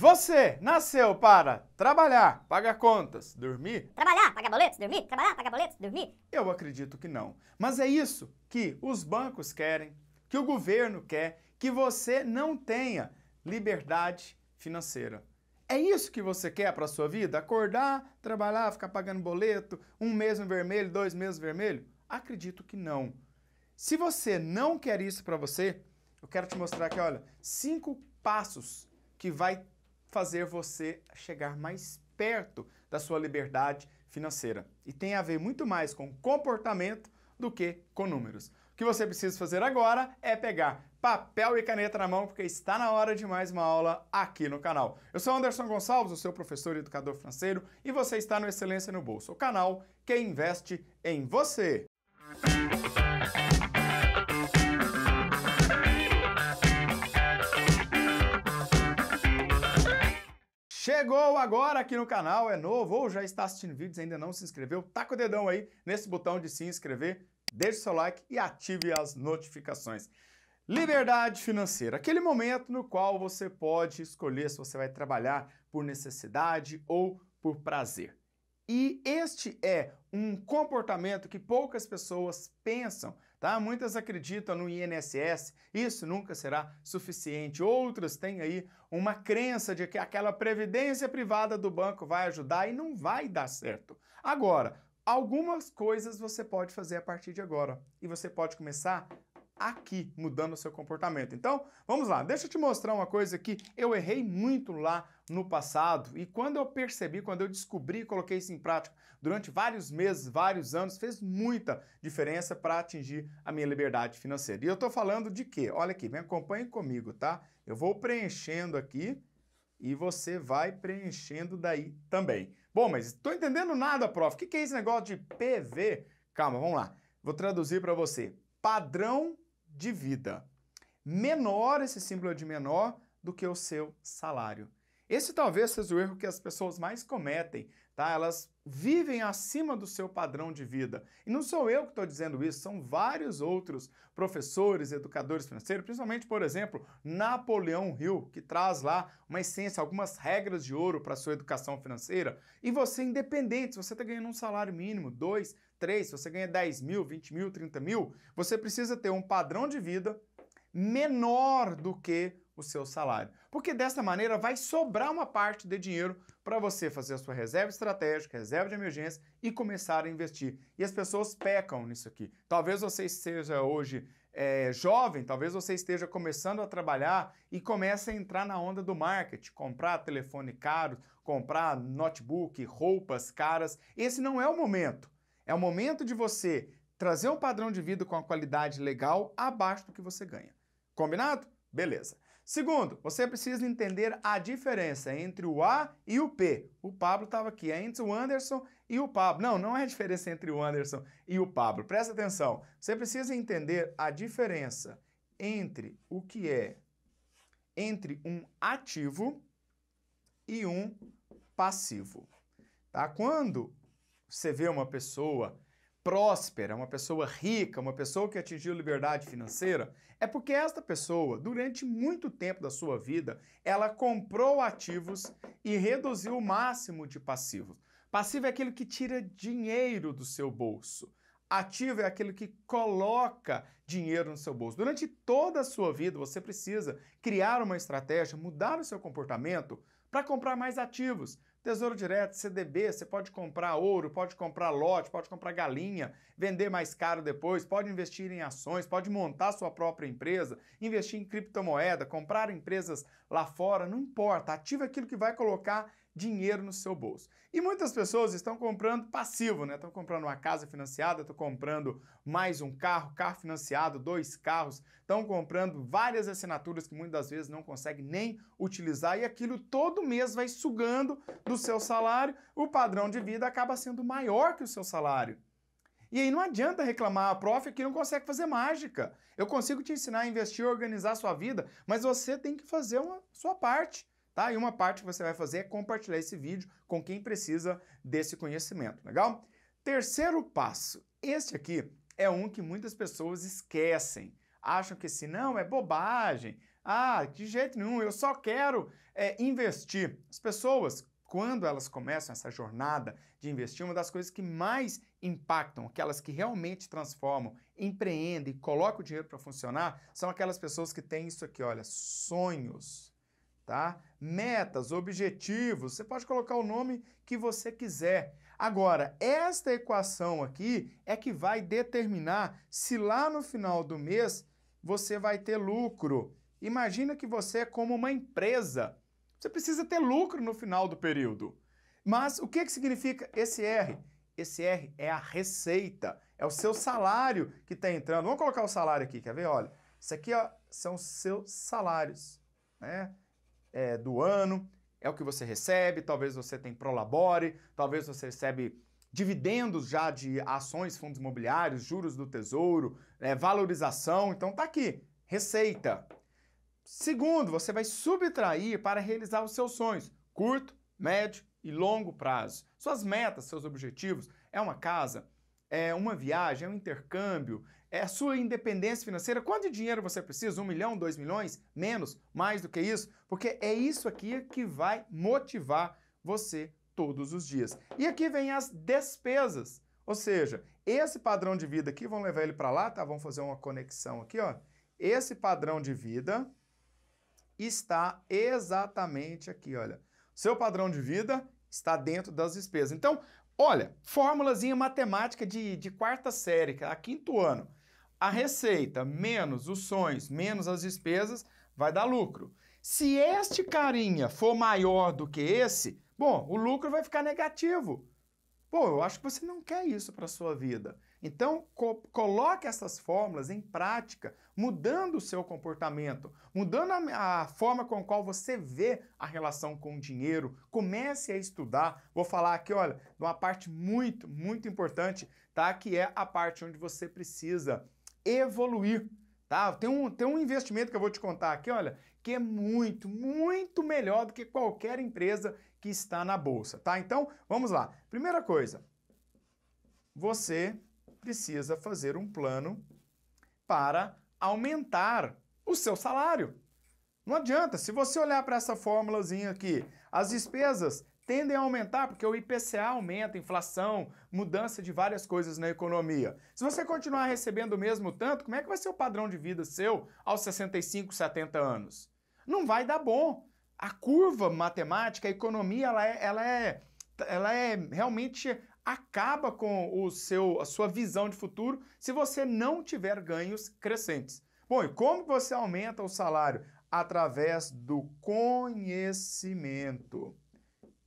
Você nasceu para trabalhar, pagar contas, dormir? Trabalhar, pagar boletos, dormir? Trabalhar, pagar boletos, dormir? Eu acredito que não. Mas é isso que os bancos querem, que o governo quer, que você não tenha liberdade financeira. É isso que você quer para a sua vida? Acordar, trabalhar, ficar pagando boleto, um mês no vermelho, dois meses no vermelho? Acredito que não. Se você não quer isso para você, eu quero te mostrar aqui, olha, cinco passos que vai fazer você chegar mais perto da sua liberdade financeira. E tem a ver muito mais com comportamento do que com números. O que você precisa fazer agora é pegar papel e caneta na mão, porque está na hora de mais uma aula aqui no canal. Eu sou Anderson Gonçalves, o seu professor e educador financeiro, e você está no Excelência no Bolso, o canal que investe em você. Chegou agora aqui no canal, é novo ou já está assistindo vídeos e ainda não se inscreveu? Taca o dedão aí nesse botão de se inscrever, deixe seu like e ative as notificações. Liberdade financeira, aquele momento no qual você pode escolher se você vai trabalhar por necessidade ou por prazer. E este é um comportamento que poucas pessoas pensam Tá? Muitas acreditam no INSS, isso nunca será suficiente. Outras têm aí uma crença de que aquela previdência privada do banco vai ajudar e não vai dar certo. Agora, algumas coisas você pode fazer a partir de agora e você pode começar aqui, mudando o seu comportamento. Então, vamos lá, deixa eu te mostrar uma coisa que eu errei muito lá no passado e quando eu percebi, quando eu descobri e coloquei isso em prática durante vários meses, vários anos, fez muita diferença para atingir a minha liberdade financeira. E eu estou falando de quê? Olha aqui, me acompanhe comigo, tá? Eu vou preenchendo aqui e você vai preenchendo daí também. Bom, mas estou entendendo nada, prof. O que, que é esse negócio de PV? Calma, vamos lá. Vou traduzir para você. Padrão de vida. Menor esse símbolo é de menor do que o seu salário. Esse talvez seja o erro que as pessoas mais cometem tá? Elas vivem acima do seu padrão de vida. E não sou eu que estou dizendo isso, são vários outros professores, educadores financeiros, principalmente, por exemplo, Napoleão Hill, que traz lá uma essência, algumas regras de ouro para a sua educação financeira. E você, independente, se você está ganhando um salário mínimo, dois, três, se você ganha 10 mil, 20 mil, 30 mil, você precisa ter um padrão de vida menor do que o seu salário. Porque dessa maneira vai sobrar uma parte de dinheiro para você fazer a sua reserva estratégica, reserva de emergência e começar a investir. E as pessoas pecam nisso aqui. Talvez você seja hoje é, jovem, talvez você esteja começando a trabalhar e comece a entrar na onda do marketing, comprar telefone caro, comprar notebook, roupas caras. Esse não é o momento. É o momento de você trazer um padrão de vida com a qualidade legal abaixo do que você ganha. Combinado? Beleza. Segundo, você precisa entender a diferença entre o A e o P. O Pablo estava aqui, é entre o Anderson e o Pablo. Não, não é a diferença entre o Anderson e o Pablo. Presta atenção. Você precisa entender a diferença entre o que é entre um ativo e um passivo. Tá? Quando você vê uma pessoa próspera, uma pessoa rica, uma pessoa que atingiu liberdade financeira, é porque esta pessoa, durante muito tempo da sua vida, ela comprou ativos e reduziu o máximo de passivos. Passivo é aquilo que tira dinheiro do seu bolso. Ativo é aquilo que coloca dinheiro no seu bolso. Durante toda a sua vida, você precisa criar uma estratégia, mudar o seu comportamento para comprar mais ativos, Tesouro Direto, CDB, você pode comprar ouro, pode comprar lote, pode comprar galinha, vender mais caro depois, pode investir em ações, pode montar sua própria empresa, investir em criptomoeda, comprar empresas lá fora, não importa. Ativa aquilo que vai colocar dinheiro no seu bolso. E muitas pessoas estão comprando passivo, né? Estão comprando uma casa financiada, estão comprando mais um carro, carro financiado, dois carros, estão comprando várias assinaturas que muitas das vezes não conseguem nem utilizar e aquilo todo mês vai sugando do seu salário. O padrão de vida acaba sendo maior que o seu salário. E aí não adianta reclamar, a prof que não consegue fazer mágica. Eu consigo te ensinar a investir, organizar a sua vida, mas você tem que fazer uma sua parte tá? E uma parte que você vai fazer é compartilhar esse vídeo com quem precisa desse conhecimento, legal? Terceiro passo, este aqui é um que muitas pessoas esquecem. Acham que se assim, não é bobagem, ah, de jeito nenhum, eu só quero é, investir. As pessoas, quando elas começam essa jornada de investir, uma das coisas que mais impactam, aquelas que realmente transformam, empreendem, colocam o dinheiro para funcionar, são aquelas pessoas que têm isso aqui, olha, sonhos tá? Metas, objetivos, você pode colocar o nome que você quiser. Agora, esta equação aqui é que vai determinar se lá no final do mês você vai ter lucro. Imagina que você é como uma empresa. Você precisa ter lucro no final do período. Mas o que, que significa esse R? Esse R é a receita, é o seu salário que está entrando. Vamos colocar o salário aqui, quer ver? Olha, isso aqui ó, são seus salários, né? é, do ano, é o que você recebe, talvez você tem prolabore, talvez você recebe dividendos já de ações, fundos imobiliários, juros do tesouro, é, valorização, então tá aqui, receita. Segundo, você vai subtrair para realizar os seus sonhos, curto, médio e longo prazo. Suas metas, seus objetivos, é uma casa, é uma viagem, é um intercâmbio, é a sua independência financeira. Quanto de dinheiro você precisa? Um milhão, dois milhões? Menos? Mais do que isso? Porque é isso aqui que vai motivar você todos os dias. E aqui vem as despesas. Ou seja, esse padrão de vida aqui, vamos levar ele para lá, tá? Vamos fazer uma conexão aqui, ó. Esse padrão de vida está exatamente aqui, olha. Seu padrão de vida está dentro das despesas. Então, olha, fórmulazinha matemática de, de quarta série, é a quinto ano a receita menos os sonhos, menos as despesas, vai dar lucro. Se este carinha for maior do que esse, bom, o lucro vai ficar negativo. Pô, eu acho que você não quer isso para sua vida. Então, co coloque essas fórmulas em prática, mudando o seu comportamento, mudando a, a, forma com a qual você vê a relação com o dinheiro. Comece a estudar. Vou falar aqui, olha, de uma parte muito, muito importante, tá? Que é a parte onde você precisa evoluir. Tá? Tem, um, tem um investimento que eu vou te contar aqui, olha, que é muito, muito melhor do que qualquer empresa que está na bolsa. Tá? Então, vamos lá. Primeira coisa, você precisa fazer um plano para aumentar o seu salário. Não adianta, se você olhar para essa fórmulazinha aqui, as despesas tendem a aumentar porque o IPCA aumenta, inflação, mudança de várias coisas na economia. Se você continuar recebendo o mesmo tanto, como é que vai ser o padrão de vida seu aos 65, 70 anos? Não vai dar bom. A curva matemática, a economia, ela é, ela é, ela é realmente acaba com o seu, a sua visão de futuro se você não tiver ganhos crescentes. Bom, e como você aumenta o salário? Através do conhecimento.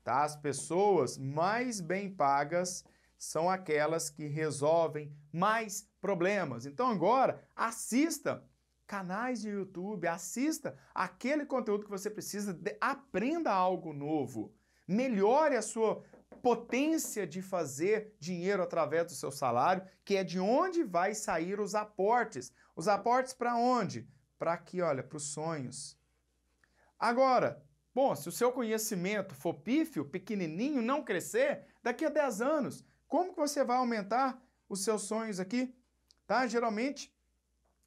Tá? As pessoas mais bem pagas são aquelas que resolvem mais problemas. Então agora assista canais de YouTube, assista aquele conteúdo que você precisa, de, aprenda algo novo, melhore a sua potência de fazer dinheiro através do seu salário, que é de onde vai sair os aportes. Os aportes para onde? Para que, olha, para os sonhos. Agora, Bom, se o seu conhecimento for pífio, pequenininho, não crescer, daqui a 10 anos, como que você vai aumentar os seus sonhos aqui? Tá? Geralmente,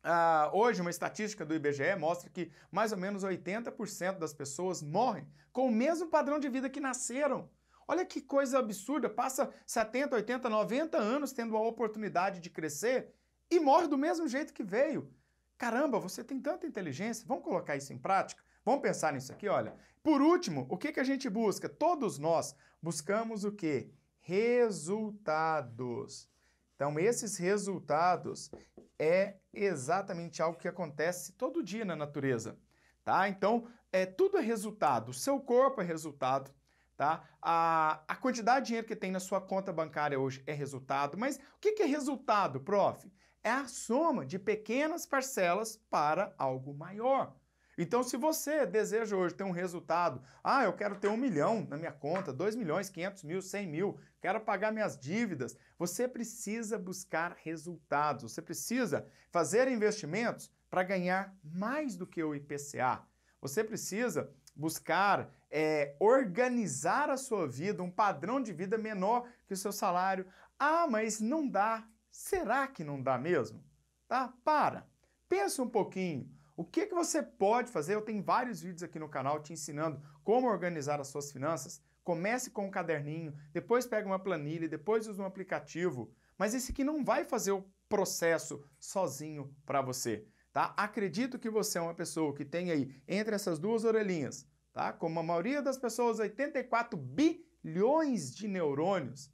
ah, hoje uma estatística do IBGE mostra que mais ou menos 80% das pessoas morrem com o mesmo padrão de vida que nasceram. Olha que coisa absurda, passa 70, 80, 90 anos tendo a oportunidade de crescer e morre do mesmo jeito que veio. Caramba, você tem tanta inteligência, vamos colocar isso em prática? Vamos pensar nisso aqui, olha. Por último, o que, que a gente busca? Todos nós buscamos o quê? Resultados. Então, esses resultados é exatamente algo que acontece todo dia na natureza, tá? Então, é, tudo é resultado. O seu corpo é resultado, tá? A, a quantidade de dinheiro que tem na sua conta bancária hoje é resultado. Mas o que, que é resultado, prof? É a soma de pequenas parcelas para algo maior. Então, se você deseja hoje ter um resultado, ah, eu quero ter um milhão na minha conta, dois milhões, quinhentos mil, cem mil, quero pagar minhas dívidas, você precisa buscar resultados, você precisa fazer investimentos para ganhar mais do que o IPCA. Você precisa buscar é, organizar a sua vida, um padrão de vida menor que o seu salário. Ah, mas não dá. Será que não dá mesmo? Tá? Para. Pensa um pouquinho. O que, que você pode fazer? Eu tenho vários vídeos aqui no canal te ensinando como organizar as suas finanças. Comece com um caderninho, depois pega uma planilha, depois usa um aplicativo. Mas esse aqui não vai fazer o processo sozinho para você, tá? Acredito que você é uma pessoa que tem aí entre essas duas orelhinhas, tá? Como a maioria das pessoas, 84 bilhões de neurônios.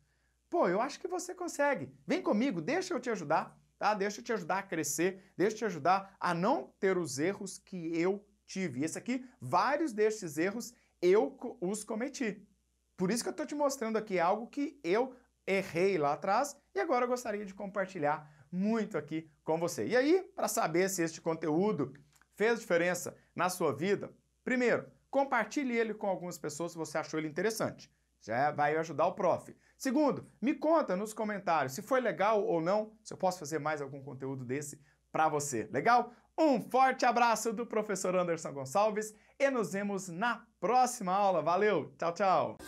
Pô, eu acho que você consegue. Vem comigo, deixa eu te ajudar tá? Deixa eu te ajudar a crescer, deixa eu te ajudar a não ter os erros que eu tive. E esse aqui, vários destes erros eu os cometi. Por isso que eu estou te mostrando aqui algo que eu errei lá atrás e agora eu gostaria de compartilhar muito aqui com você. E aí, para saber se este conteúdo fez diferença na sua vida, primeiro, compartilhe ele com algumas pessoas se você achou ele interessante. Já vai ajudar o prof. Segundo, me conta nos comentários se foi legal ou não, se eu posso fazer mais algum conteúdo desse para você. Legal? Um forte abraço do professor Anderson Gonçalves e nos vemos na próxima aula. Valeu, tchau, tchau.